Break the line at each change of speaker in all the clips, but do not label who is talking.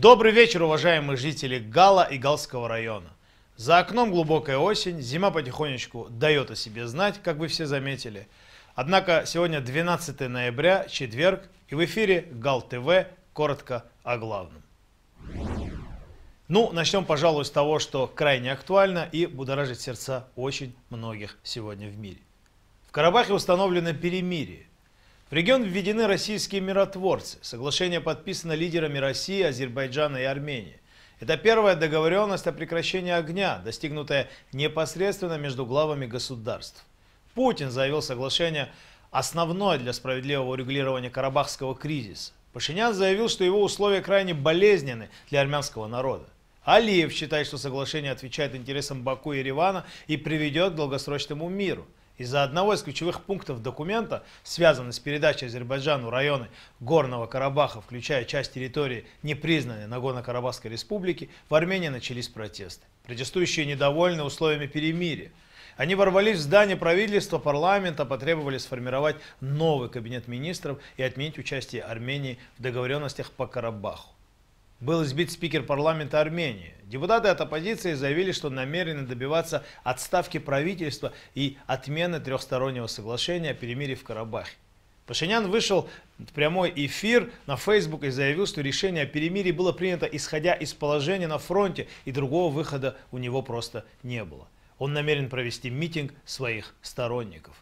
Добрый вечер, уважаемые жители Гала и Галского района. За окном глубокая осень, зима потихонечку дает о себе знать, как вы все заметили. Однако сегодня 12 ноября, четверг, и в эфире Гал ТВ, коротко о главном. Ну, начнем, пожалуй, с того, что крайне актуально и будоражит сердца очень многих сегодня в мире. В Карабахе установлено перемирие. В регион введены российские миротворцы. Соглашение подписано лидерами России, Азербайджана и Армении. Это первая договоренность о прекращении огня, достигнутая непосредственно между главами государств. Путин заявил соглашение основное для справедливого урегулирования карабахского кризиса. Пашинян заявил, что его условия крайне болезненны для армянского народа. Алиев считает, что соглашение отвечает интересам Баку и Ривана и приведет к долгосрочному миру. Из-за одного из ключевых пунктов документа, связанного с передачей Азербайджану районы Горного Карабаха, включая часть территории, непризнанной Нагорно-Карабахской республики, в Армении начались протесты. Протестующие недовольны условиями перемирия. Они ворвались в здание правительства, парламента, потребовали сформировать новый кабинет министров и отменить участие Армении в договоренностях по Карабаху был избит спикер парламента Армении. Депутаты от оппозиции заявили, что намерены добиваться отставки правительства и отмены трехстороннего соглашения о перемирии в Карабахе. Пашинян вышел в прямой эфир на Facebook и заявил, что решение о перемирии было принято исходя из положения на фронте, и другого выхода у него просто не было. Он намерен провести митинг своих сторонников.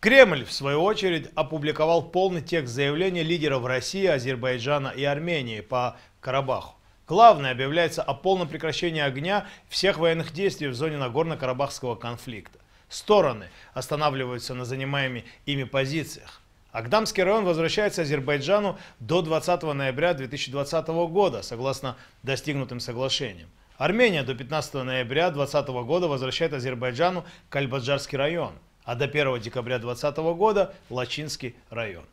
Кремль, в свою очередь, опубликовал полный текст заявления лидеров России, Азербайджана и Армении по Карабаху. Главное объявляется о полном прекращении огня всех военных действий в зоне Нагорно-Карабахского конфликта. Стороны останавливаются на занимаемых ими позициях. Агдамский район возвращается Азербайджану до 20 ноября 2020 года, согласно достигнутым соглашениям. Армения до 15 ноября 2020 года возвращает Азербайджану Кальбаджарский район – а до 1 декабря 2020 года Лачинский район.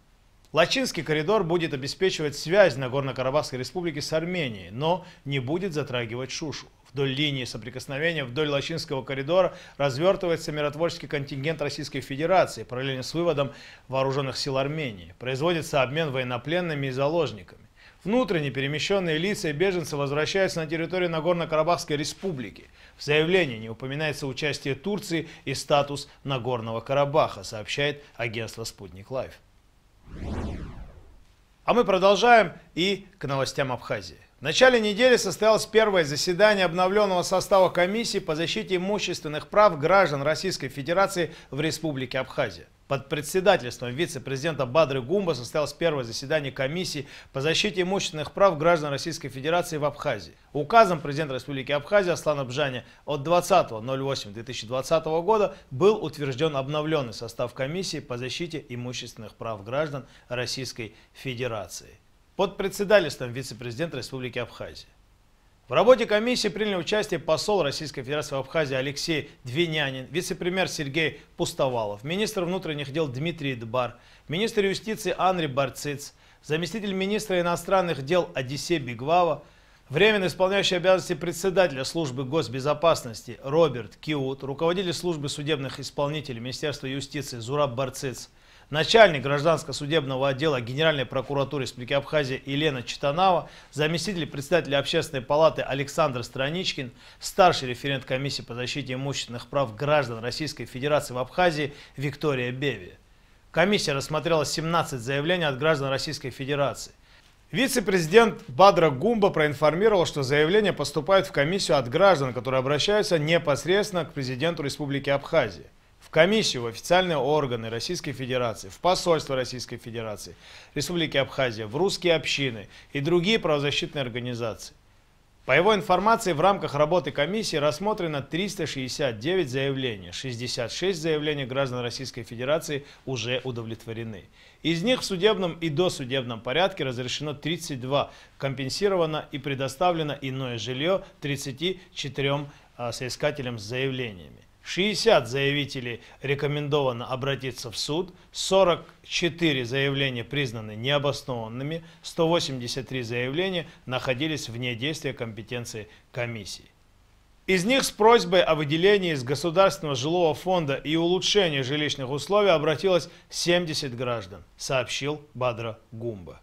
Лачинский коридор будет обеспечивать связь на горно карабахской республике с Арменией, но не будет затрагивать Шушу. Вдоль линии соприкосновения, вдоль Лачинского коридора развертывается миротворческий контингент Российской Федерации, параллельно с выводом вооруженных сил Армении. Производится обмен военнопленными и заложниками. Внутренне перемещенные лица и беженцы возвращаются на территорию Нагорно-Карабахской республики. В заявлении не упоминается участие Турции и статус Нагорного Карабаха, сообщает агентство «Спутник Лайф». А мы продолжаем и к новостям Абхазии. В начале недели состоялось первое заседание обновленного состава комиссии по защите имущественных прав граждан Российской Федерации в Республике Абхазия. Под председательством вице-президента Бадры Гумба состоялось первое заседание комиссии по защите имущественных прав граждан Российской Федерации в Абхазии. Указом президента Республики Абхазия Аслана Бжани от 20.08.2020 года был утвержден обновленный состав комиссии по защите имущественных прав граждан Российской Федерации. Под председательством вице-президента Республики Абхазия. В работе комиссии приняли участие посол Российской Федерации в Абхазии Алексей Двинянин, вице-премьер Сергей Пустовалов, министр внутренних дел Дмитрий Дбар, министр юстиции Анри Барциц, заместитель министра иностранных дел Одиссей Бигвава, временно исполняющий обязанности председателя службы госбезопасности Роберт Киут, руководитель службы судебных исполнителей Министерства юстиции Зураб Барциц – начальник гражданского судебного отдела Генеральной прокуратуры Республики Абхазия Елена Читанава, заместитель председателя Общественной палаты Александр Страничкин, старший референт комиссии по защите имущественных прав граждан Российской Федерации в Абхазии Виктория Беви. Комиссия рассмотрела 17 заявлений от граждан Российской Федерации. Вице-президент Бадра Гумба проинформировал, что заявления поступают в комиссию от граждан, которые обращаются непосредственно к президенту Республики Абхазия в комиссию в официальные органы Российской Федерации, в посольство Российской Федерации, Республики Абхазия, в русские общины и другие правозащитные организации. По его информации, в рамках работы комиссии рассмотрено 369 заявлений, 66 заявлений граждан Российской Федерации уже удовлетворены. Из них в судебном и досудебном порядке разрешено 32, компенсировано и предоставлено иное жилье 34 а, соискателям с заявлениями. 60 заявителей рекомендовано обратиться в суд, 44 заявления признаны необоснованными, 183 заявления находились вне действия компетенции комиссии. Из них с просьбой о выделении из Государственного жилого фонда и улучшении жилищных условий обратилось 70 граждан, сообщил Бадра Гумба.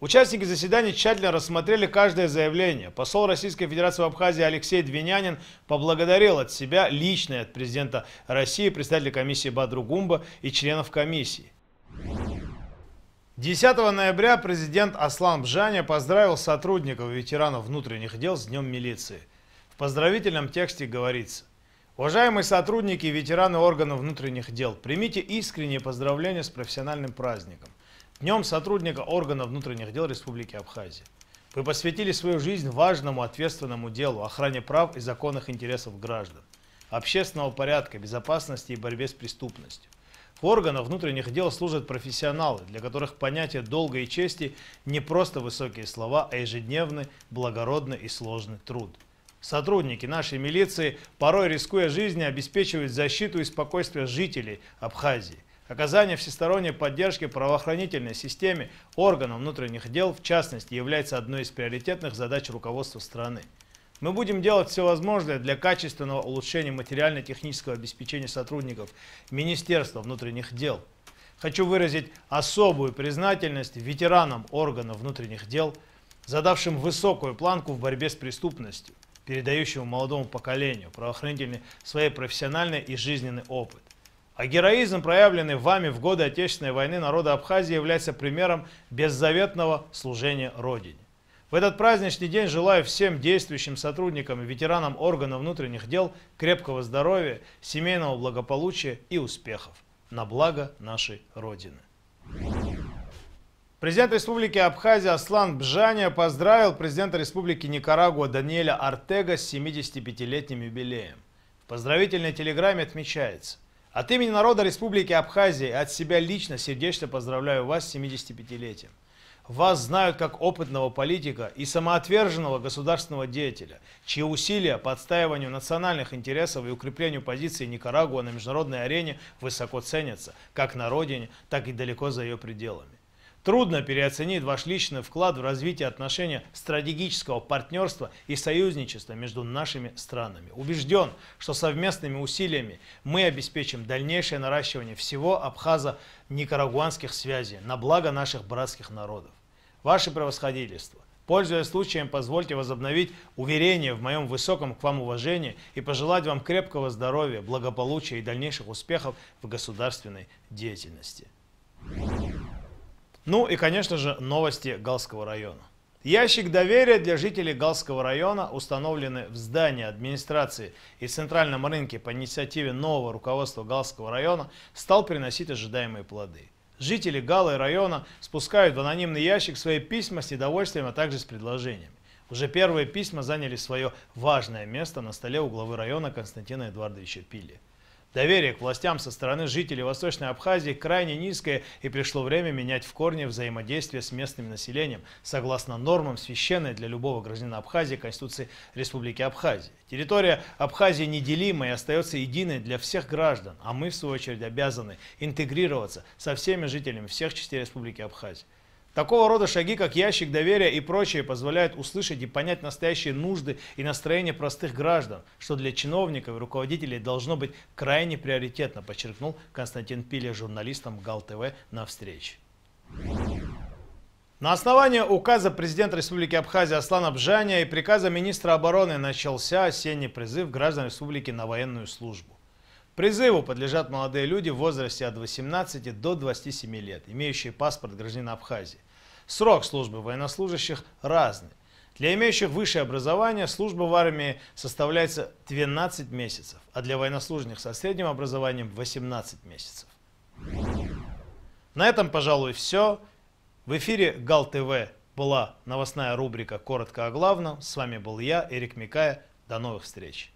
Участники заседания тщательно рассмотрели каждое заявление. Посол Российской Федерации в Абхазии Алексей Двинянин поблагодарил от себя лично и от президента России, представителя комиссии Бадру Гумба и членов комиссии. 10 ноября президент Аслан Бжаня поздравил сотрудников и ветеранов внутренних дел с Днем милиции. В поздравительном тексте говорится. Уважаемые сотрудники и ветераны органов внутренних дел, примите искренние поздравления с профессиональным праздником. Днем сотрудника органов внутренних дел Республики Абхазия. Вы посвятили свою жизнь важному ответственному делу охране прав и законных интересов граждан, общественного порядка, безопасности и борьбе с преступностью. В органах внутренних дел служат профессионалы, для которых понятие долга и чести не просто высокие слова, а ежедневный, благородный и сложный труд. Сотрудники нашей милиции, порой рискуя жизнью, обеспечивают защиту и спокойствие жителей Абхазии. Оказание всесторонней поддержки правоохранительной системе органам внутренних дел, в частности, является одной из приоритетных задач руководства страны. Мы будем делать все возможное для качественного улучшения материально-технического обеспечения сотрудников Министерства внутренних дел. Хочу выразить особую признательность ветеранам органов внутренних дел, задавшим высокую планку в борьбе с преступностью, передающему молодому поколению правоохранительный своей профессиональный и жизненный опыт. А героизм, проявленный вами в годы Отечественной войны народа Абхазии, является примером беззаветного служения Родине. В этот праздничный день желаю всем действующим сотрудникам и ветеранам органов внутренних дел крепкого здоровья, семейного благополучия и успехов на благо нашей Родины. Президент Республики Абхазия Аслан Бжания поздравил президента Республики Никарагуа Даниэля Артега с 75-летним юбилеем. В поздравительной телеграмме отмечается – от имени народа Республики Абхазии от себя лично сердечно поздравляю вас с 75-летием. Вас знают как опытного политика и самоотверженного государственного деятеля, чьи усилия по отстаиванию национальных интересов и укреплению позиции Никарагуа на международной арене высоко ценятся как на родине, так и далеко за ее пределами. Трудно переоценить ваш личный вклад в развитие отношения стратегического партнерства и союзничества между нашими странами. Убежден, что совместными усилиями мы обеспечим дальнейшее наращивание всего абхазо-никарагуанских связей на благо наших братских народов. Ваше превосходительство, Пользуясь случаем, позвольте возобновить уверение в моем высоком к вам уважении и пожелать вам крепкого здоровья, благополучия и дальнейших успехов в государственной деятельности. Thank ну и, конечно же, новости Галского района. Ящик доверия для жителей Галского района установлены в здании администрации и центральном рынке по инициативе нового руководства Галского района стал приносить ожидаемые плоды. Жители Галы района спускают в анонимный ящик свои письма с недовольствием, а также с предложениями. Уже первые письма заняли свое важное место на столе у главы района Константина Эдуардовича Пили. Доверие к властям со стороны жителей Восточной Абхазии крайне низкое и пришло время менять в корне взаимодействие с местным населением, согласно нормам священной для любого гражданина Абхазии Конституции Республики Абхазия. Территория Абхазии неделима и остается единой для всех граждан, а мы в свою очередь обязаны интегрироваться со всеми жителями всех частей Республики Абхазия. Такого рода шаги, как ящик доверия и прочее, позволяют услышать и понять настоящие нужды и настроения простых граждан, что для чиновников и руководителей должно быть крайне приоритетно, подчеркнул Константин Пиля журналистам ГАЛ-ТВ на встрече. На основании указа президента Республики Абхазия Аслана Бжания и приказа министра обороны начался осенний призыв граждан республики на военную службу. Призыву подлежат молодые люди в возрасте от 18 до 27 лет, имеющие паспорт гражданина Абхазии. Срок службы военнослужащих разный. Для имеющих высшее образование служба в армии составляется 12 месяцев, а для военнослужащих со средним образованием 18 месяцев. На этом, пожалуй, все. В эфире Гал ТВ была новостная рубрика «Коротко о главном». С вами был я, Эрик Микая. До новых встреч!